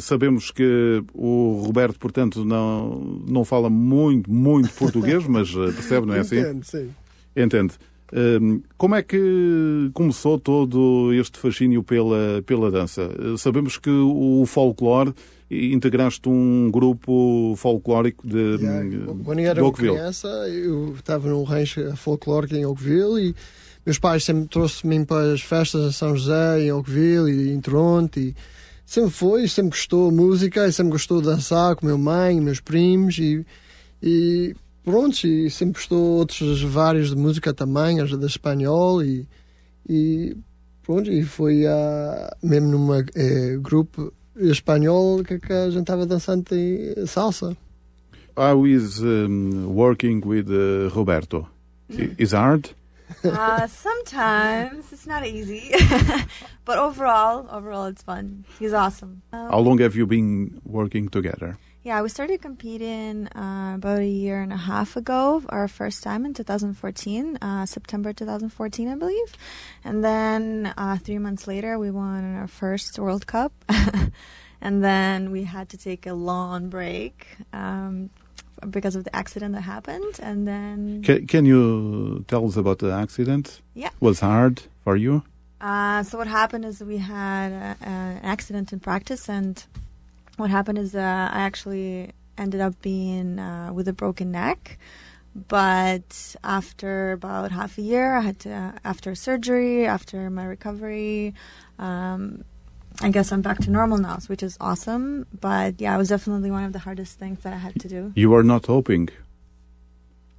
Sabemos que o Roberto, portanto, não, não fala muito, muito português, mas eh, percebe, não é assim? Entendo, sim. Entende. Hum, como é que começou todo este fascínio pela, pela dança? Sabemos que o folclore, integraste um grupo folclórico de yeah. Hum, quando eu era criança, eu estava num rancho folclórico em Oakville e meus pais sempre trouxeram me para as festas em São José, em Oakville e em Toronto e sempre foi, sempre gostou música, e sempre gostou de dançar com meu mãe, meus primos e, e pronto, e sempre gostou outros vários de música também, as da espanhol e, e pronto, e foi a, ah, mesmo num é, eh, grupo espanhol que, que a gente estava dançando em salsa. How is um, working with uh, Roberto? Hum. Is hard? uh, sometimes it's not easy, but overall, overall it's fun. He's awesome. Um, How long have you been working together? Yeah, we started competing uh, about a year and a half ago, our first time in 2014, uh, September 2014, I believe. And then uh, three months later, we won our first World Cup. and then we had to take a long break um, because of the accident that happened, and then. Can, can you tell us about the accident? Yeah, it was hard for you. Uh, so what happened is we had an accident in practice, and what happened is uh, I actually ended up being uh, with a broken neck. But after about half a year, I had to, uh, after surgery, after my recovery, um, I guess I'm back to normal now, which is awesome. But yeah, it was definitely one of the hardest things that I had to do. You were not hoping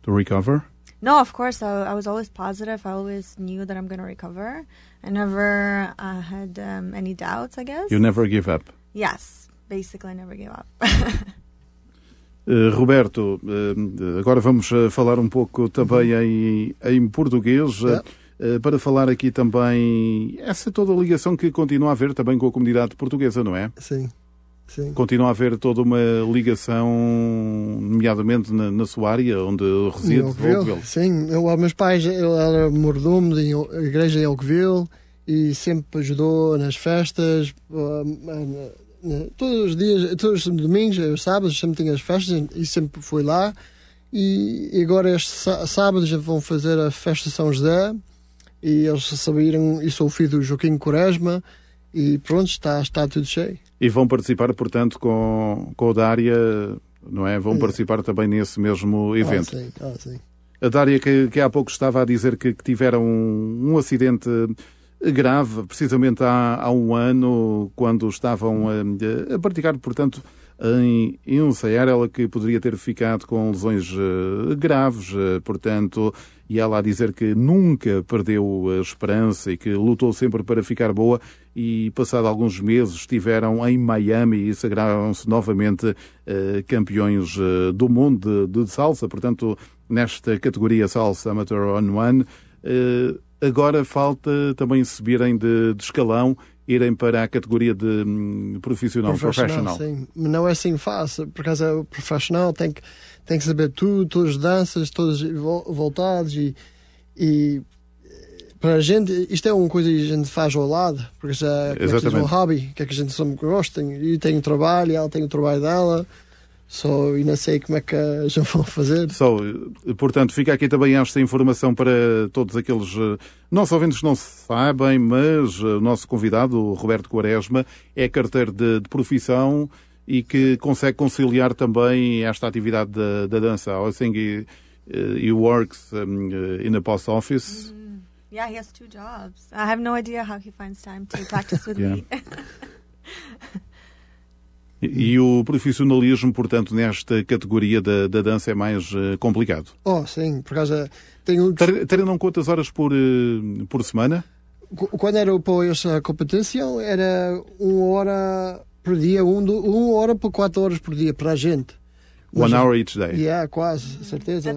to recover? No, of course. I, I was always positive. I always knew that I'm going to recover. I never uh, had um, any doubts, I guess. You never give up? Yes. Basically, I never give up. Uh, Roberto, um, uh, agora vamos uh, falar um pouco também em, em português. Eh, para falar aqui também essa toda a ligação que continua a haver também com a comunidade portuguesa, não é? Sim. Sim. Continua a haver toda uma ligação, nomeadamente na, na sua área, onde reside, Oakville. Sim, eu, meus pais, ele era mordomo da igreja em Oakville e sempre ajudou nas festas, todos os dias, todos os domingos, os eh, sábados, sempre tinha as festas e sempre fui lá. E agora este sábado já vão fazer a festa de São José, e eles saíram e sou filho do Joaquim Quaresma e pronto, está, está tudo cheio. E vão participar, portanto, com, com a Dária, não é? Vão participar também nesse mesmo ah, evento. Ah, sim, ah, sim. A Dária que, que há pouco estava a dizer que, que tiveram um, um, acidente grave, precisamente há, há um ano, quando estavam a, a praticar, portanto, em ensaiar, ela que poderia ter ficado com lesões eh, graves, eh, portanto, e ela a dizer que nunca perdeu a esperança e que lutou sempre para ficar boa e passado alguns meses estiveram em Miami e sagraram-se novamente eh, campeões eh, do mundo de, de, salsa, portanto, nesta categoria salsa amateur on one. Eh, agora falta também subirem de, de escalão irem para a categoria de hum, profissional. profissional, Sim. Não é assim fácil, por é o profissional tem que, tem que saber tudo, todas as danças, todas voltadas e, e para a gente, isto é uma coisa que a gente faz ao lado, porque já é, é um hobby, que, é que a gente gosta, e tem o trabalho, ela tem o trabalho dela só e não sei como é que já vão fazer. Só, portanto, fica aqui também esta informação para todos aqueles eh, não só ouvintes que não sabem, mas eh, o nosso convidado, o Roberto Quaresma, é carteiro de, de profissão e que consegue conciliar também esta atividade da, da dança. I think he, he eh, works in the post office. Mm, yeah, he has two jobs. I have no idea how he finds time to practice with yeah. me. E, o profissionalismo, portanto, nesta categoria da, da dança é mais uh, complicado? Oh, sim, por causa. Tenho... treinam quantas horas por, uh, por semana? Quando era para essa competência, era uma hora por dia, um, uma hora para quatro horas por dia, para a gente. One hour each day. Yeah, quase, certeza.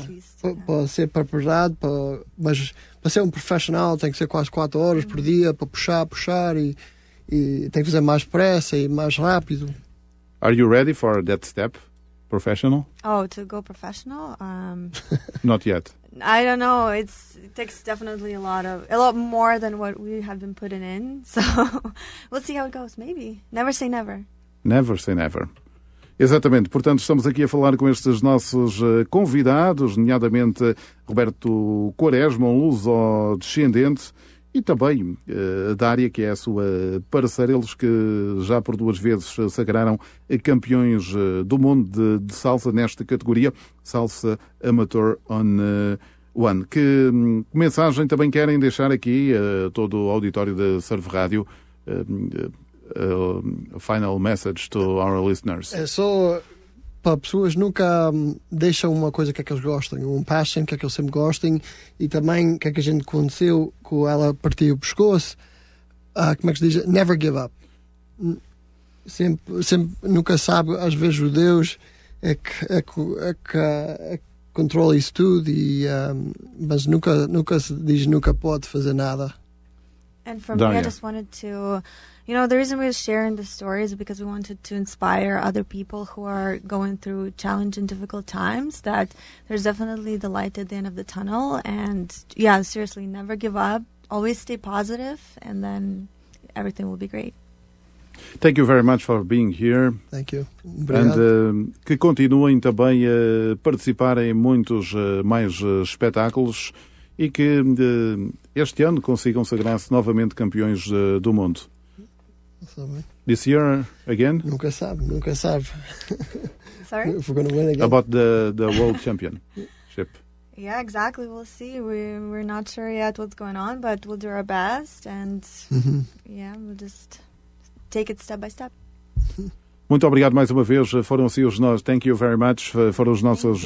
Para ser preparado, para, mas para ser um profissional tem que ser quase quatro horas por uhum. dia para puxar, puxar e, e tem que fazer mais pressa e mais rápido. Are you ready for that step? Professional? Oh, to go professional? Um, Not yet. I don't know. It's it takes definitely a lot of a lot more than what we have been putting in. So we'll see how it goes. Maybe. Never say never. Never say never. Exatamente, portanto, estamos aqui a falar com estes nossos eh, convidados, nomeadamente Roberto Quaresma, um luso-descendente, e também eh, a da área que é a sua parceira, eles que já por duas vezes sagraram campeões eh, do mundo de, de salsa nesta categoria, salsa amateur on eh, One. Hum, que, mensagem também querem deixar aqui a todo o auditório da Serve Rádio? Hum, a, final message to our listeners. É só para pessoas nunca hum, deixam uma coisa que é que eles gostem, um passion que é que eles sempre gostem e também que é que a gente aconteceu com ela partiu o pescoço. Uh, como é que se diz? Never give up. Sempre, sempre, nunca sabe, às vezes o Deus é que, é que, é que, é que controla isso tudo, e, um, mas nunca, nunca se diz nunca pode fazer nada. And for me, I just wanted to, you know, the reason we're sharing the story is because we wanted to inspire other people who are going through challenging, difficult times that there's definitely the light at the end of the tunnel. And yeah, seriously, never give up. Always stay positive, and then everything will be great. Thank you very much for being here. Thank you. And uh, que continuem também a participar em muitos uh, mais uh, espetáculos. e que eh, este ano consigam sagrar-se novamente campeões eh, do mundo. This year again? Nunca sabe, nunca sabe. Sorry? we're going to win again. About the, the world championship. Yeah, exactly. We'll see. We, we're not sure yet what's going on, but we'll do our best and uhum. yeah, we'll just take it step by step. Muito obrigado mais uma vez. Foram assim os nossos. Thank you very much. Foram os nossos.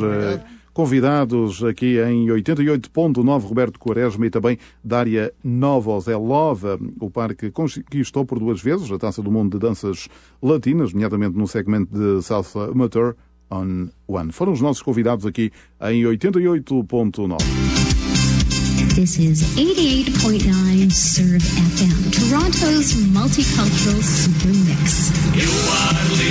Convidados aqui em 88.9, Roberto Quaresma e também Dária Novoselova, O parque conquistou por duas vezes a Taça do Mundo de Danças Latinas, nomeadamente no segmento de salsa amateur on one. Foram os nossos convidados aqui em 88.9. This is 88.9 Serve FM, Toronto's multicultural super mix.